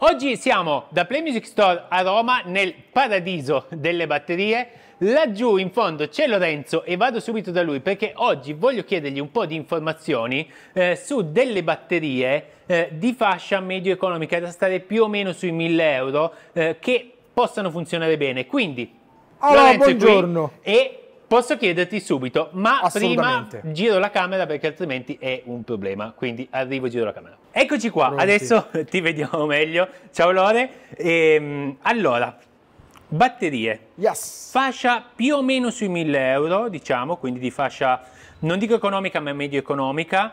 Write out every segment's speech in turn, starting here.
Oggi siamo da Play Music Store a Roma nel paradiso delle batterie. Laggiù in fondo c'è Lorenzo e vado subito da lui perché oggi voglio chiedergli un po' di informazioni eh, su delle batterie eh, di fascia medio-economica da stare più o meno sui 1000 euro eh, che possano funzionare bene. Quindi, allora, Lorenzo buongiorno. e posso chiederti subito, ma prima giro la camera perché altrimenti è un problema. Quindi arrivo e giro la camera. Eccoci qua, Pronti. adesso ti vediamo meglio. Ciao Lore. Ehm, allora, batterie. Yes. Fascia più o meno sui 1000 euro, diciamo, quindi di fascia, non dico economica, ma medio economica.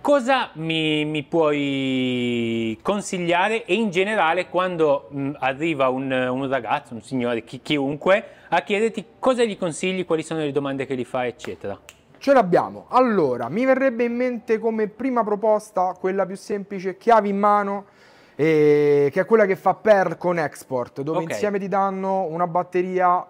Cosa mi, mi puoi consigliare e in generale quando mh, mm, arriva un, un, ragazzo, un signore, chi, chiunque, a chiederti cosa gli consigli, quali sono le domande che gli fa, eccetera? Ce l'abbiamo. Allora, mi verrebbe in mente come prima proposta quella più semplice, chiavi in mano, eh, che è quella che fa Pearl con export, dove okay. insieme ti danno una batteria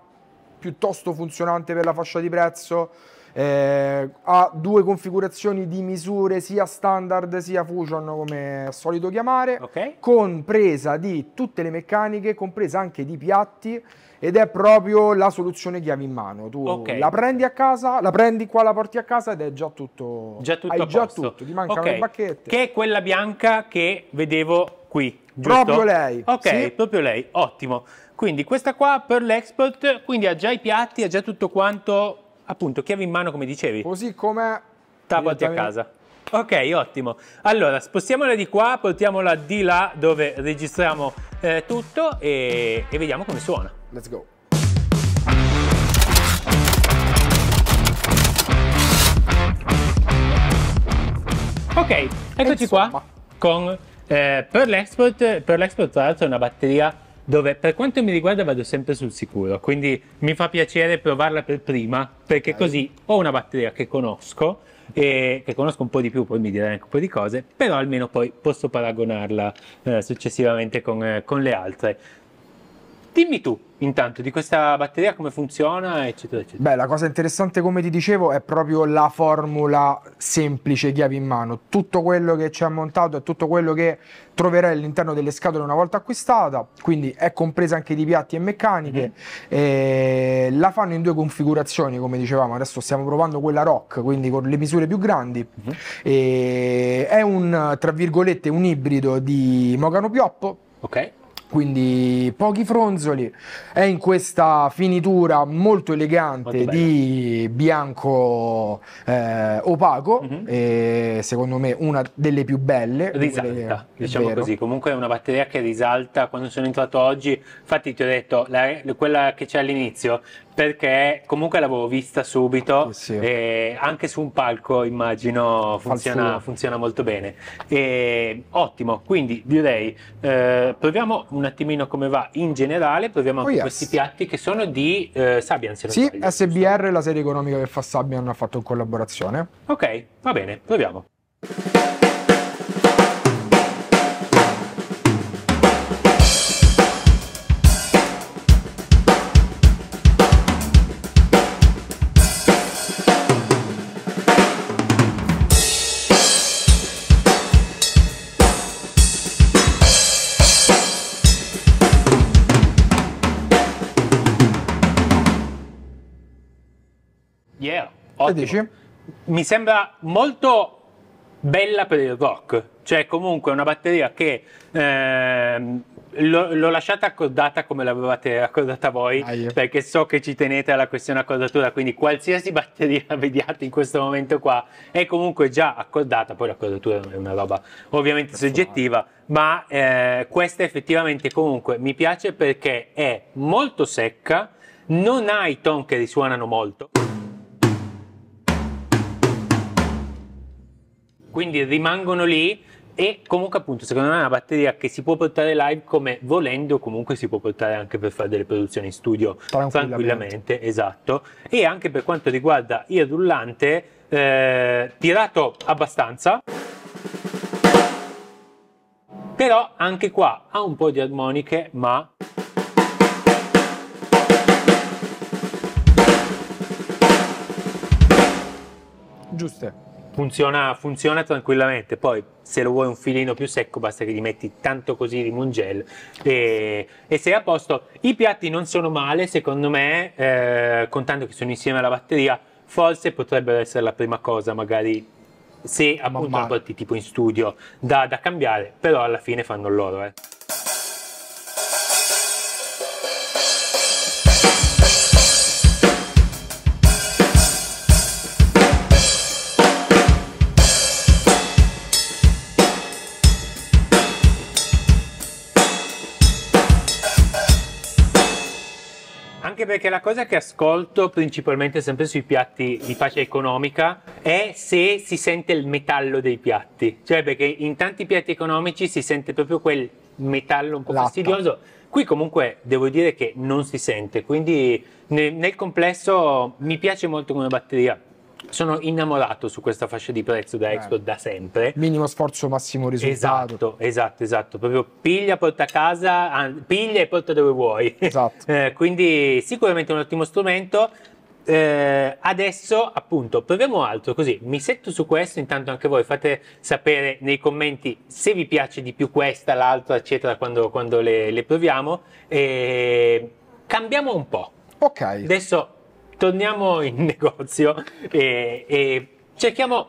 piuttosto funzionante per la fascia di prezzo, eh, ha due configurazioni di misure sia standard sia fusion come è solito chiamare, okay. con presa di tutte le meccaniche, compresa anche di piatti ed è proprio la soluzione chiave in mano. Tu okay. la prendi a casa, la prendi qua, la porti a casa ed è già tutto. Già tutto hai già tutto, ti mancano okay. le bacchette. Che è quella bianca che vedevo qui. Giusto? Proprio lei. Ok, sì. proprio lei, ottimo. Quindi questa qua per l'export, quindi ha già i piatti, ha già tutto quanto, appunto, chiave in mano come dicevi. Così come... Tavati a casa. Ok, ottimo. Allora, spostiamola di qua, portiamola di là dove registriamo eh, tutto e, e vediamo come suona. Let's go. Ok, eccoci qua con eh, per l'export, tra l'altro è una batteria dove per quanto mi riguarda vado sempre sul sicuro, quindi mi fa piacere provarla per prima perché okay. così ho una batteria che conosco e che conosco un po' di più, poi mi direi anche un po' di cose, però almeno poi posso paragonarla eh, successivamente con, eh, con, le altre. Dimmi tu intanto di questa batteria come funziona, eccetera, eccetera. Beh, la cosa interessante, come ti dicevo, è proprio la formula semplice chiavi in mano. Tutto quello che ci ha montato è tutto quello che troverai all'interno delle scatole una volta acquistata, quindi è compresa anche di piatti e meccaniche. Mm-hmm. E la fanno in due configurazioni, come dicevamo, adesso stiamo provando quella rock, quindi con le misure più grandi. Mm-hmm. è un, tra virgolette, un ibrido di Mogano Pioppo. Ok quindi pochi fronzoli. È in questa finitura molto elegante molto di bianco eh, opaco, mm-hmm. secondo me una delle più belle. Risalta, che, diciamo così, comunque è una batteria che risalta quando sono entrato oggi, infatti ti ho detto, la, quella che c'è all'inizio perché comunque l'avevo vista subito sì, e anche su un palco immagino funziona, funziona molto bene e, ottimo quindi direi eh, proviamo un attimino come va in generale proviamo oh yes. questi piatti che sono di eh, Sabian se sì, sbaglio SBR giusto? la serie economica che fa Sabian ha fatto in collaborazione ok va bene proviamo ottimo. dici? Mi sembra molto bella per il rock, cioè comunque una batteria che ehm, l'ho lasciata accordata come l'avevate accordata voi, Aio. perché so che ci tenete alla questione accordatura, quindi qualsiasi batteria vediate in questo momento qua è comunque già accordata, poi l'accordatura è una roba ovviamente Perfetto. soggettiva, ma eh, questa effettivamente comunque mi piace perché è molto secca, non ha i ton che risuonano molto. quindi rimangono lì e comunque appunto secondo me è una batteria che si può portare live come volendo comunque si può portare anche per fare delle produzioni in studio tranquillamente, tranquillamente esatto e anche per quanto riguarda il rullante eh, tirato abbastanza però anche qua ha un po' di armoniche ma giuste funziona, funziona tranquillamente. Poi se lo vuoi un filino più secco basta che gli metti tanto così limon gel e, e sei a posto. I piatti non sono male secondo me, eh, contando che sono insieme alla batteria, forse potrebbero essere la prima cosa magari se appunto porti tipo in studio da, da, cambiare, però alla fine fanno loro. Eh. Anche perché la cosa che ascolto principalmente sempre sui piatti di pace economica è se si sente il metallo dei piatti. Cioè perché in tanti piatti economici si sente proprio quel metallo un po' Latta. fastidioso. Qui comunque devo dire che non si sente, quindi nel, nel complesso mi piace molto come batteria sono innamorato su questa fascia di prezzo da Export eh. da sempre. Minimo sforzo, massimo risultato. Esatto, esatto, esatto. Proprio piglia, porta a casa, piglia e porta dove vuoi. Esatto. eh, quindi sicuramente un ottimo strumento. Eh, adesso appunto proviamo altro così mi setto su questo intanto anche voi fate sapere nei commenti se vi piace di più questa l'altra eccetera quando, quando le, le, proviamo e cambiamo un po' ok adesso torniamo in negozio e, e cerchiamo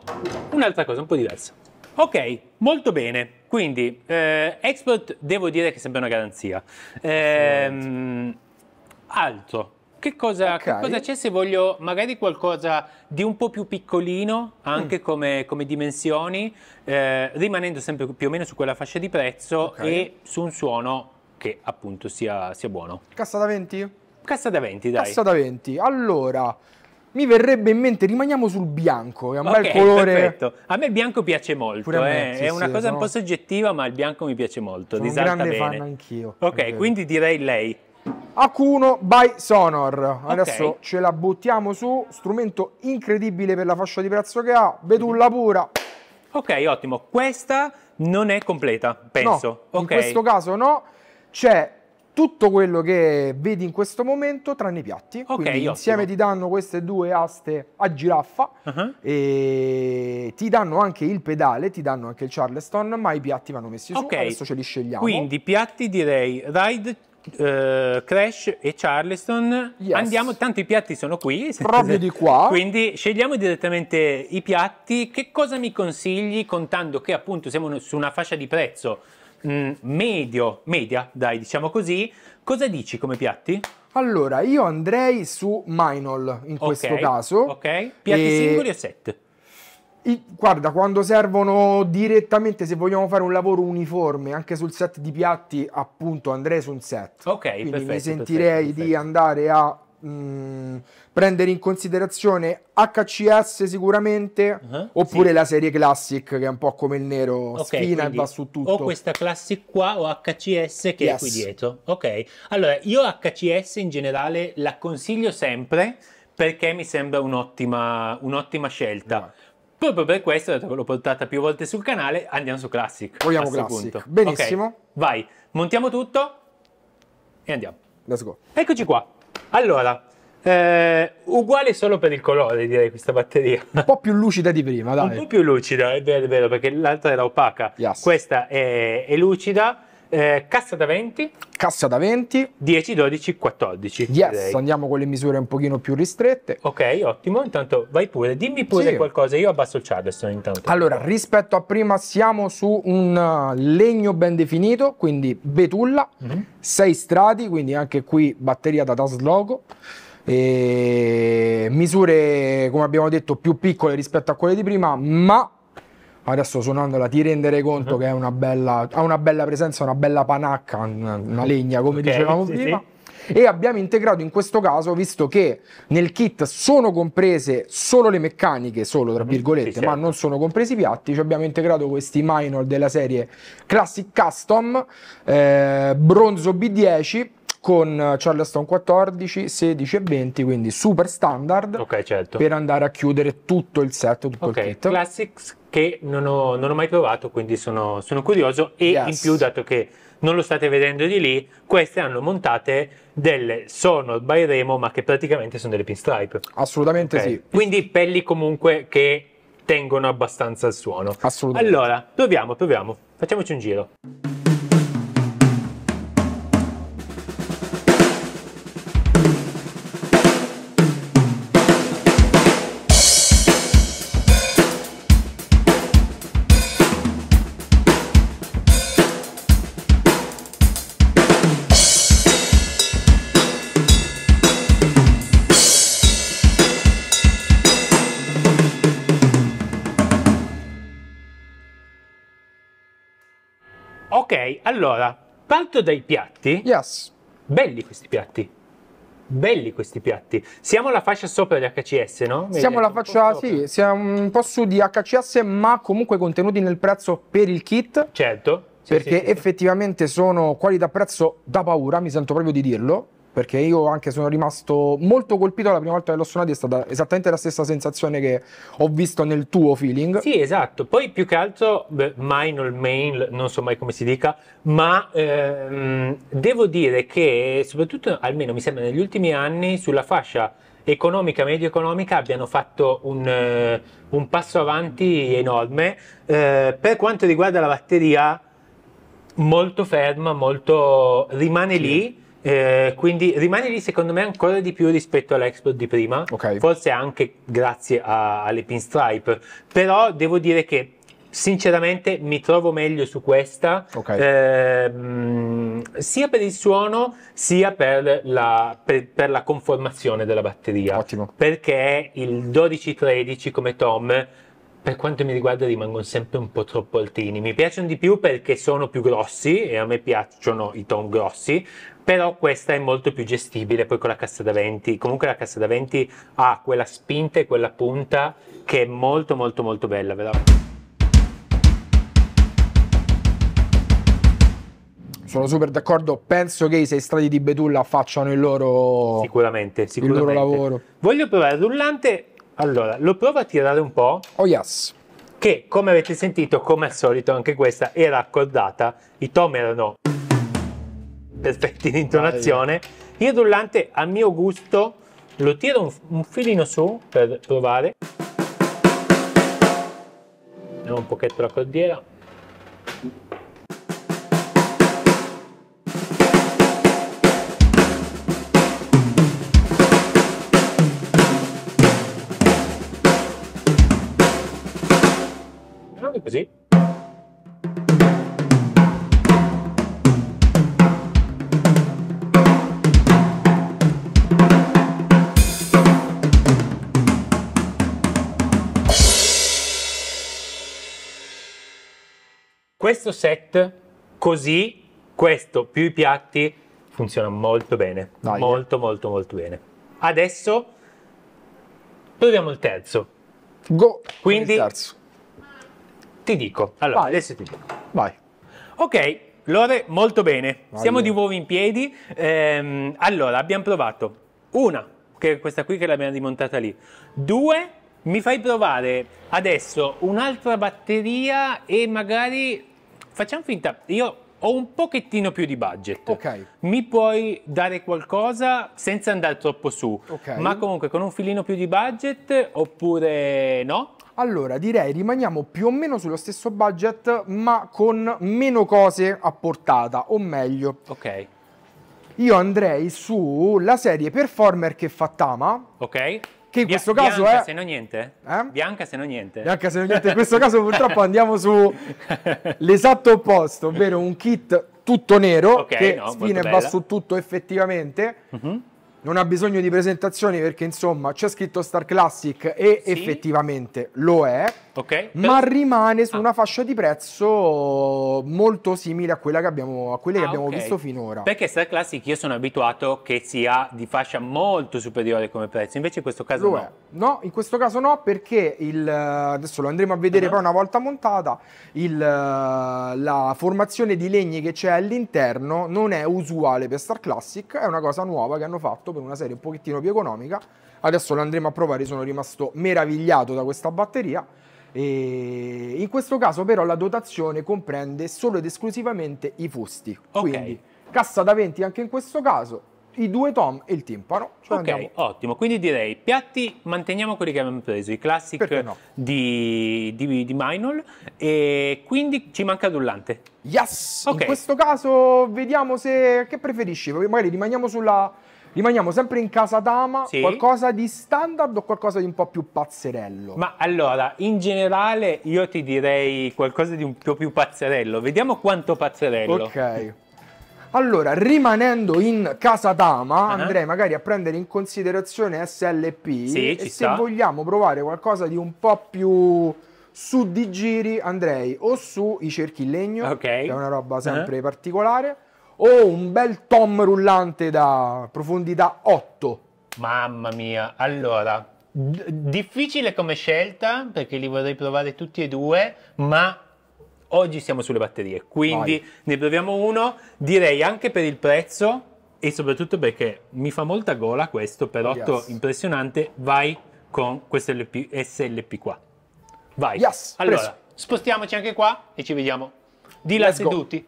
un'altra cosa un po' diversa. Ok, molto bene. Quindi, eh, Export devo dire che sembra una garanzia. Eh, altro, che cosa, okay. c'è se voglio magari qualcosa di un po' più piccolino, anche mm. come, come, dimensioni, eh, rimanendo sempre più o meno su quella fascia di prezzo okay. e su un suono che appunto sia, sia buono. Cassa da 20? Cassa da 20, dai. Cassa da 20. Allora, mi verrebbe in mente, rimaniamo sul bianco, che è un okay, bel colore. Perfetto. A me il bianco piace molto, me, eh. sì, è una sì, cosa sono... un po' soggettiva, ma il bianco mi piace molto. Sono Disalta un grande bene. fan anch'io. Ok, quindi direi lei. Acuno by Sonor. Adesso okay. ce la buttiamo su. Strumento incredibile per la fascia di prezzo che ha. Betulla pura. Ok, ottimo. Questa non è completa, penso. No, okay. In questo caso no. C'è tutto quello che vedi in questo momento tranne i piatti. Okay, Quindi insieme ti danno queste due aste a giraffa uh -huh. e ti danno anche il pedale, ti danno anche il Charleston, ma i piatti vanno messi okay. su, adesso ce li scegliamo. Quindi piatti direi ride Uh, Crash e Charleston. Yes. Andiamo, tanto i piatti sono qui. Proprio di qua. Quindi scegliamo direttamente i piatti. Che cosa mi consigli contando che appunto siamo su una fascia di prezzo mh, mm, medio, media, dai, diciamo così. Cosa dici come piatti? Allora, io andrei su Minol in okay, questo caso. Ok, piatti e... singoli o set? I, guarda, quando servono direttamente, se vogliamo fare un lavoro uniforme anche sul set di piatti, appunto andrei su un set. Ok, Quindi perfetto, mi sentirei perfetto, perfetto. di andare a Mm, prendere in considerazione HCS sicuramente uh -huh, oppure sì. la serie Classic che è un po' come il nero okay, spina e va su tutto o questa Classic qua o HCS che yes. è qui dietro ok allora io HCS in generale la consiglio sempre perché mi sembra un'ottima, un'ottima scelta no. Proprio per questo, dato che l'ho portata più volte sul canale, andiamo su Classic. Vogliamo Classic. Punto. Benissimo. Okay, vai, montiamo tutto e andiamo. Let's go. Eccoci qua. Allora, eh, uguale solo per il colore, direi questa batteria. Un po' più lucida di prima, dai. Un po' più lucida, è vero, è vero perché l'altra era opaca. Yes. Questa è, è lucida eh, cassa da 20. Cassa da 20. 10, 12, 14. Yes, direi. andiamo con le misure un pochino più ristrette. Ok, ottimo. Intanto vai pure, dimmi pure sì. qualcosa, io abbasso il Charleston intanto. Allora, rispetto a prima siamo su un eh, legno ben definito, quindi betulla, 6 mm -hmm. strati, quindi anche qui batteria da trasloco. E misure come abbiamo detto più piccole rispetto a quelle di prima ma adesso suonandola ti renderei conto uh-huh. che una bella, ha una bella presenza, una bella panacca, una, una legna come okay, dicevamo sì, prima. Sì. E abbiamo integrato in questo caso, visto che nel kit sono comprese solo le meccaniche, solo tra mhm. virgolette, sì, certo. ma non sono compresi i piatti, cioè abbiamo integrato questi minor della serie Classic Custom, eh, bronzo B10 con eh, Charleston 14, 16 e 20, quindi super standard okay, certo. per andare a chiudere tutto il set, tutto okay. il kit. Classics che non ho, non ho mai provato, quindi sono, sono curioso e yes. in più dato che non lo state vedendo di lì, queste hanno montate delle Sonor by Remo, ma che praticamente sono delle pinstripe. Assolutamente okay. sì. Quindi pelli comunque che tengono abbastanza il suono. Assolutamente. Allora, proviamo, proviamo, facciamoci un giro. Ok, allora, parto dai piatti. Yes. Belli questi piatti. Belli questi piatti. Siamo alla fascia sopra di HCS, no? Mi siamo alla fascia, sì, siamo un po' su di HCS, ma comunque contenuti nel prezzo per il kit. Certo. Sì, perché sì, sì, effettivamente sono quali da prezzo da paura, mi sento proprio di dirlo perché io anche sono rimasto molto colpito la prima volta che l'ho suonato, è stata esattamente la stessa sensazione che ho visto nel tuo feeling. Sì, esatto, poi più che altro, beh, minor main, non so mai come si dica, ma ehm, devo dire che soprattutto, almeno mi sembra negli ultimi anni, sulla fascia economica, medio economica abbiano fatto un, eh, un passo avanti enorme. Eh, per quanto riguarda la batteria, molto ferma, molto rimane sì. lì eh, quindi rimane lì secondo me ancora di più rispetto all'Explode di prima, okay. forse anche grazie a, alle pinstripe, però devo dire che sinceramente mi trovo meglio su questa okay. ehm, sia per il suono sia per la, per, per la conformazione della batteria Ottimo. perché il 1213 come Tom per quanto mi riguarda rimangono sempre un po' troppo altini. Mi piacciono di più perché sono più grossi e a me piacciono i ton grossi, però questa è molto più gestibile poi con la cassa da 20. Comunque la cassa da 20 ha quella spinta e quella punta che è molto molto molto bella, però. Sono super d'accordo, penso che i sei strati di Betulla facciano il loro, sicuramente, sicuramente. Il loro lavoro. Voglio provare il rullante, allora, lo provo a tirare un po'. Oh yes. Che, come avete sentito, come al solito, anche questa era accordata. I tom erano perfetti in intonazione. Il rullante, a mio gusto, lo tiro un, un filino su per provare. Andiamo un pochetto la cordiera. questo set così, questo più i piatti, funziona molto bene. Dai. Molto, molto, molto bene. Adesso proviamo il terzo. Go! Quindi, terzo. ti dico. Allora, Vai. adesso ti dico. Vai. Ok, Lore, molto bene. Vai. Siamo di nuovo in piedi. Ehm, allora, abbiamo provato una, che è questa qui che l'abbiamo rimontata lì. Due, mi fai provare adesso un'altra batteria e magari facciamo finta, io ho un pochettino più di budget. Okay. Mi puoi dare qualcosa senza andare troppo su, okay. ma comunque con un filino più di budget oppure no? Allora, direi rimaniamo più o meno sullo stesso budget, ma con meno cose a portata, o meglio. Ok. Io andrei sulla serie Performer che fa Tama. Ok che in Bia questo caso bianca è... se no niente. Eh? Bianca se no niente. Bianca se no niente. In questo caso purtroppo andiamo su l'esatto opposto, ovvero un kit tutto nero okay, che no, spine va su tutto effettivamente. Uh mhm. -huh non ha bisogno di presentazioni perché insomma c'è scritto Star Classic e sì. effettivamente lo è, okay, ma però... rimane su ah. una fascia di prezzo molto simile a, quella che abbiamo, a quelle ah, che abbiamo okay. visto finora. Perché Star Classic io sono abituato che sia di fascia molto superiore come prezzo, invece in questo caso lo no. È. No, in questo caso no perché il, adesso lo andremo a vedere uh -huh. poi una volta montata, il, eh, la formazione di legni che c'è all'interno non è usuale per Star Classic, è una cosa nuova che hanno fatto fatto per una serie un pochettino più economica. Adesso lo andremo a provare, sono rimasto meravigliato da questa batteria. E in questo caso però la dotazione comprende solo ed esclusivamente i fusti. Okay. Quindi cassa da 20 anche in questo caso, i due tom e il timpano. Cioè ok, andiamo. ottimo. Quindi direi piatti manteniamo quelli che abbiamo preso, i classic no? di, di, di Minol e quindi ci manca l'ullante. Yes! Okay. In questo caso vediamo se... che preferisci? Magari rimaniamo sulla Rimaniamo sempre in casa dama, sì. qualcosa di standard o qualcosa di un po' più pazzerello? Ma allora, in generale io ti direi qualcosa di un po' più pazzerello. Vediamo quanto pazzerello. Ok. Allora, rimanendo in casa dama, uh ah. -huh. andrei magari a prendere in considerazione SLP. Sì, e se vogliamo provare qualcosa di un po' più su di giri, andrei o su i cerchi in legno, okay. che è una roba ah. sempre uh -huh. particolare Oh, un bel tom rullante da profondità 8. Mamma mia, allora, difficile come scelta perché li vorrei provare tutti e due, ma oggi siamo sulle batterie, quindi Vai. ne proviamo uno, direi anche per il prezzo e soprattutto perché mi fa molta gola questo per 8 yes. impressionante, vai con questo LP, SLP qua. Vai. Yes, allora, preso. spostiamoci anche qua e ci vediamo di là seduti.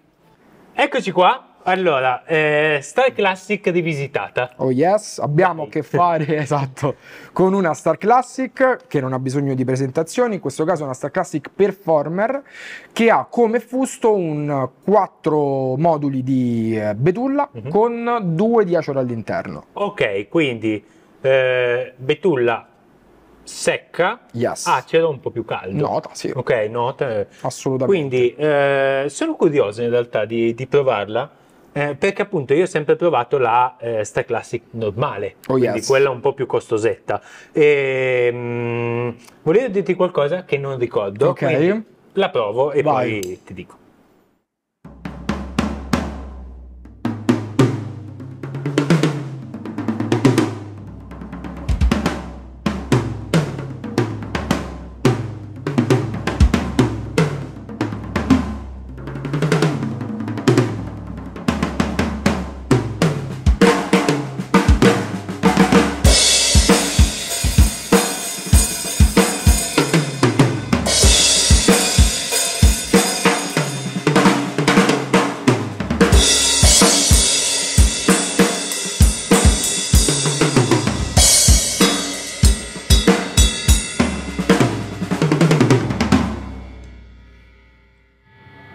Eccoci qua, allora, eh, Star Classic rivisitata. Oh yes, abbiamo a che fare, esatto, con una Star Classic che non ha bisogno di presentazioni, in questo caso una Star Classic Performer che ha come fusto un 4 moduli di eh, betulla mm -hmm. con due di acero all'interno. Ok, quindi eh, betulla secca, yes. acero un po' più caldo. Nota, sì. Ok, nota. Assolutamente. Quindi eh, sono curioso in realtà di, di provarla eh, perché appunto io ho sempre provato la eh, Star Classic normale, oh, quindi yes. quella un po' più costosetta. E, ehm, mh, volevo dirti qualcosa che non ricordo, okay. la provo e Vai. poi ti dico.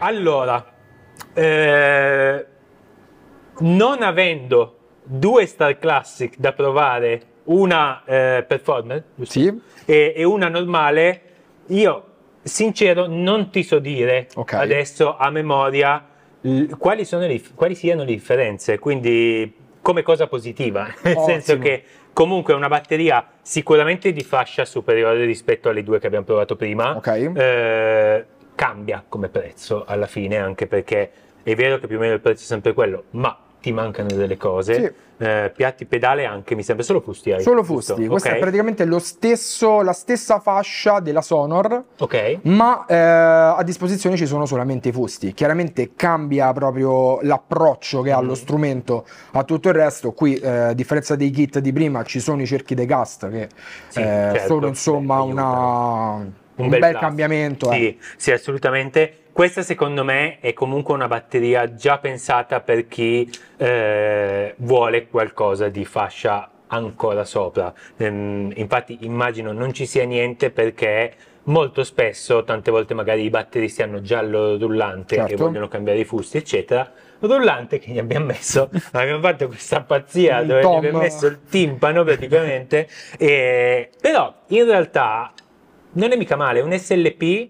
Allora, eh, non avendo due Star Classic da provare, una eh, performer sì. e, e, una normale, io sincero non ti so dire okay. adesso a memoria quali, le, quali, siano le differenze, quindi come cosa positiva, nel Ottimo. senso che comunque è una batteria sicuramente di fascia superiore rispetto alle due che abbiamo provato prima. Okay. Eh, cambia come prezzo alla fine, anche perché è vero che più o meno il prezzo è sempre quello, ma ti mancano delle cose. Sì. Eh, piatti pedale anche, mi sembra solo fusti. Hai solo fusti, okay. questa è praticamente stesso, la stessa fascia della Sonor, okay. ma eh, a disposizione ci sono solamente i fusti. Chiaramente cambia proprio l'approccio che ha mm. lo mm-hmm. strumento a tutto il resto. Qui, eh, a differenza dei kit di prima, ci sono i cerchi de cast che sì, eh, certo, sono insomma una un, bel, bel cambiamento. Eh. Sì, eh. sì, assolutamente. Questa secondo me è comunque una batteria già pensata per chi eh, vuole qualcosa di fascia ancora sopra. Ehm, infatti immagino non ci sia niente perché molto spesso, tante volte magari i batteristi hanno già il loro rullante certo. e vogliono cambiare i fusti, eccetera. Rullante che gli abbiamo messo, abbiamo fatto questa pazzia il dove tom. gli abbiamo messo il timpano praticamente, e, però in realtà non è mica male, un SLP.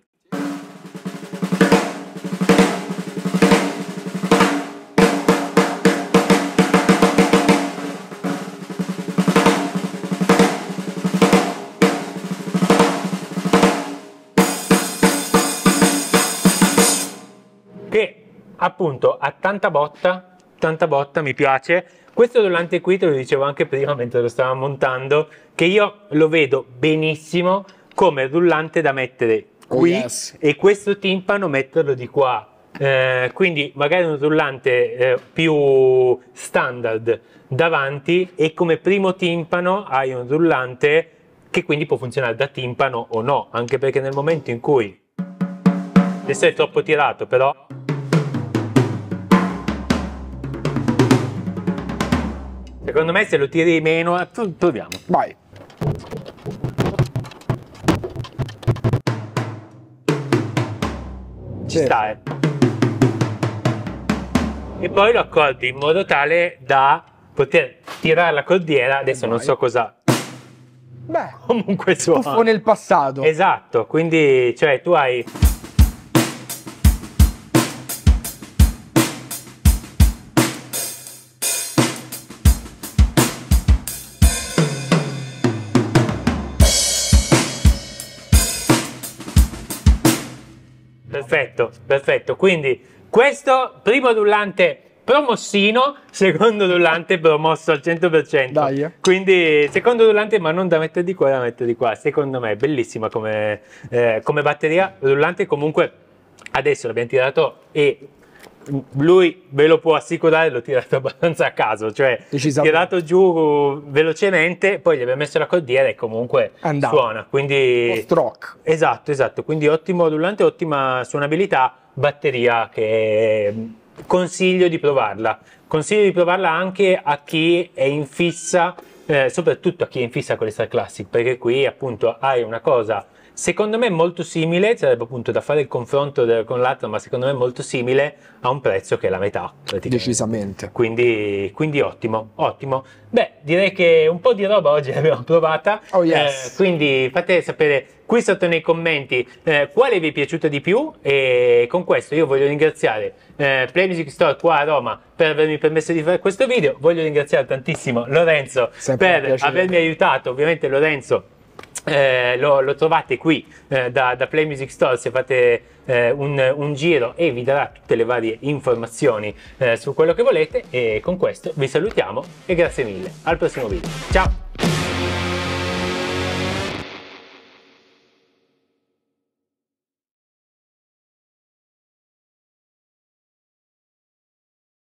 Che appunto ha tanta botta, tanta botta, mi piace. Questo dolante qui, te lo dicevo anche prima mentre lo stavamo montando, che io lo vedo benissimo, come rullante da mettere qui oh, yes. e questo timpano metterlo di qua. Eh, quindi magari un rullante eh, più standard davanti e come primo timpano hai un rullante che quindi può funzionare da timpano o no, anche perché nel momento in cui adesso è troppo tirato però secondo me se lo tiri meno eh, proviamo vai Ci sta, eh. E poi lo accolti in modo tale da poter tirare la cordiera, adesso non so cosa Beh, comunque suona. Tuffo nel passato. Esatto, quindi cioè tu hai perfetto. Quindi questo primo rullante promossino, secondo rullante promosso al 100%. Dai. Quindi secondo rullante ma non da mettere di qua, da mettere di qua. Secondo me è bellissima come, eh, come batteria. Rullante comunque adesso l'abbiamo tirato e lui ve lo può assicurare, l'ho tirato abbastanza a caso, cioè tirato giù velocemente, poi gli abbiamo messo la cordiera e comunque Andato. suona. Quindi rock. Esatto, esatto, quindi ottimo rullante, ottima suonabilità, batteria che consiglio di provarla. Consiglio di provarla anche a chi è in fissa, eh, soprattutto a chi è in fissa con le Star Classic, perché qui appunto hai una cosa Secondo me molto simile, sarebbe appunto da fare il confronto con l'altro, ma secondo me molto simile a un prezzo che è la metà. Decisamente. Quindi, quindi, ottimo, ottimo. Beh, direi che un po' di roba oggi l'abbiamo provata. Oh yes. Eh, quindi fate sapere qui sotto nei commenti eh, quale vi è piaciuto di più e con questo io voglio ringraziare eh, Play Music Store qua a Roma per avermi permesso di fare questo video voglio ringraziare tantissimo Lorenzo Sempre per avermi aiutato ovviamente Lorenzo eh, lo, lo, trovate qui eh, da, da, Play Music Store se fate eh, un, un, giro e vi darà tutte le varie informazioni eh, su quello che volete e con questo vi salutiamo e grazie mille al prossimo video ciao